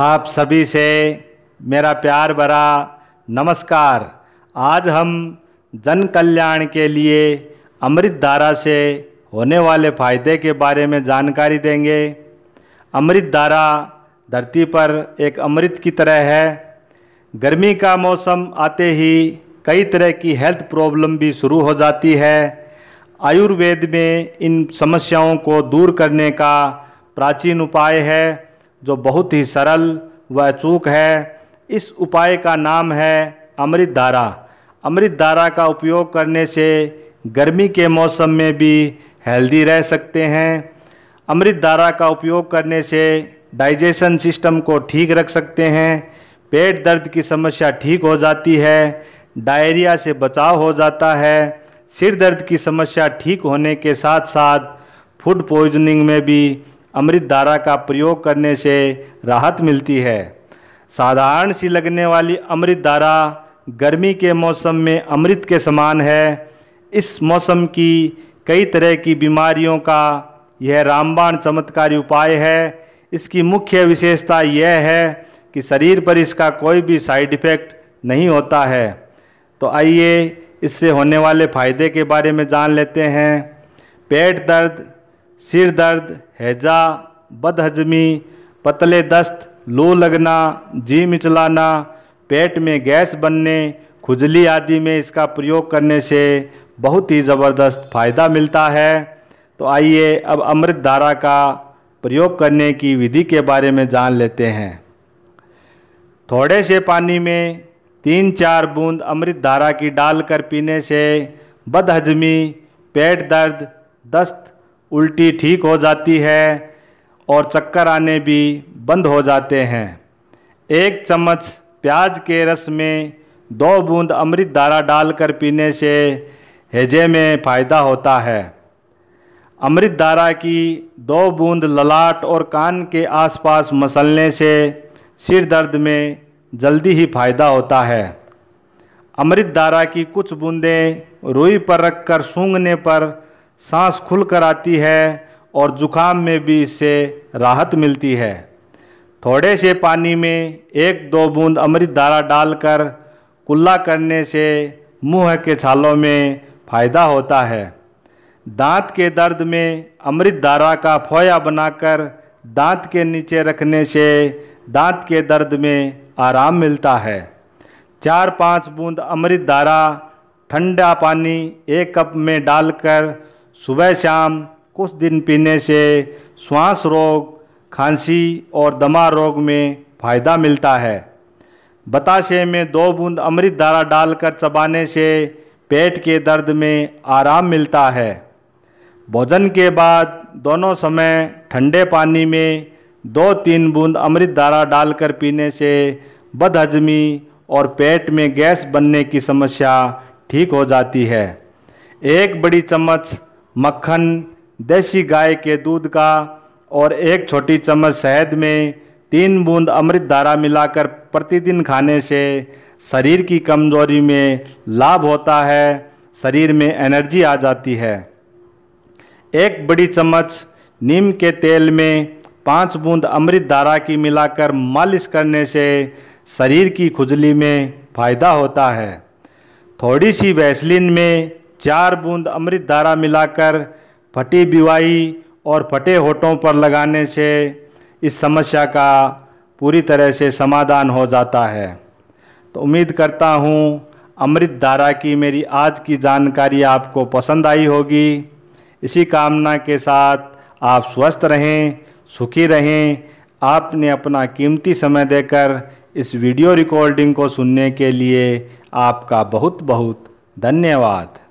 आप सभी से मेरा प्यार भरा नमस्कार आज हम जन कल्याण के लिए अमृत धारा से होने वाले फायदे के बारे में जानकारी देंगे अमृत धारा धरती पर एक अमृत की तरह है गर्मी का मौसम आते ही कई तरह की हेल्थ प्रॉब्लम भी शुरू हो जाती है आयुर्वेद में इन समस्याओं को दूर करने का प्राचीन उपाय है जो बहुत ही सरल व अचूक है इस उपाय का नाम है अमृत धारा अमृत धारा का उपयोग करने से गर्मी के मौसम में भी हेल्दी रह सकते हैं अमृत धारा का उपयोग करने से डाइजेशन सिस्टम को ठीक रख सकते हैं पेट दर्द की समस्या ठीक हो जाती है डायरिया से बचाव हो जाता है सिर दर्द की समस्या ठीक होने के साथ साथ फूड पॉइजनिंग में भी अमृत धारा का प्रयोग करने से राहत मिलती है साधारण सी लगने वाली अमृत धारा गर्मी के मौसम में अमृत के समान है इस मौसम की कई तरह की बीमारियों का यह रामबाण चमत्कारी उपाय है इसकी मुख्य विशेषता यह है कि शरीर पर इसका कोई भी साइड इफ़ेक्ट नहीं होता है तो आइए इससे होने वाले फ़ायदे के बारे में जान लेते हैं पेट दर्द सिर दर्द हैजा बदहजमी पतले दस्त लू लगना जी मिचलाना पेट में गैस बनने खुजली आदि में इसका प्रयोग करने से बहुत ही ज़बरदस्त फ़ायदा मिलता है तो आइए अब अमृत धारा का प्रयोग करने की विधि के बारे में जान लेते हैं थोड़े से पानी में तीन चार बूंद अमृत धारा की डालकर पीने से बदहजमी पेट दर्द दस्त उल्टी ठीक हो जाती है और चक्कर आने भी बंद हो जाते हैं एक चम्मच प्याज के रस में दो बूंद अमृत धारा डालकर पीने से हेजे में फ़ायदा होता है अमृत धारा की दो बूंद ललाट और कान के आसपास मसलने से सिर दर्द में जल्दी ही फ़ायदा होता है अमृत धारा की कुछ बूंदें रुई पर रखकर सूंघने पर सांस खुलकर आती है और ज़ुकाम में भी इससे राहत मिलती है थोड़े से पानी में एक दो बूंद अमृत धारा डालकर कुल्ला करने से मुंह के छालों में फ़ायदा होता है दांत के दर्द में अमृत धारा का फोया बनाकर दांत के नीचे रखने से दांत के दर्द में आराम मिलता है चार पांच बूंद अमृत धारा ठंडा पानी एक कप में डालकर सुबह शाम कुछ दिन पीने से श्वास रोग खांसी और दमा रोग में फ़ायदा मिलता है बताशे में दो बूंद अमृत धारा डालकर चबाने से पेट के दर्द में आराम मिलता है भोजन के बाद दोनों समय ठंडे पानी में दो तीन बूंद अमृत धारा डालकर पीने से बदहजमी और पेट में गैस बनने की समस्या ठीक हो जाती है एक बड़ी चम्मच मक्खन देसी गाय के दूध का और एक छोटी चम्मच शहद में तीन बूंद अमृत धारा मिलाकर प्रतिदिन खाने से शरीर की कमजोरी में लाभ होता है शरीर में एनर्जी आ जाती है एक बड़ी चम्मच नीम के तेल में पाँच बूंद अमृत धारा की मिलाकर मालिश करने से शरीर की खुजली में फ़ायदा होता है थोड़ी सी वैसलिन में चार बूंद अमृत धारा मिलाकर फटी बिवाई और फटे होठों पर लगाने से इस समस्या का पूरी तरह से समाधान हो जाता है तो उम्मीद करता हूँ अमृत धारा की मेरी आज की जानकारी आपको पसंद आई होगी इसी कामना के साथ आप स्वस्थ रहें सुखी रहें आपने अपना कीमती समय देकर इस वीडियो रिकॉर्डिंग को सुनने के लिए आपका बहुत बहुत धन्यवाद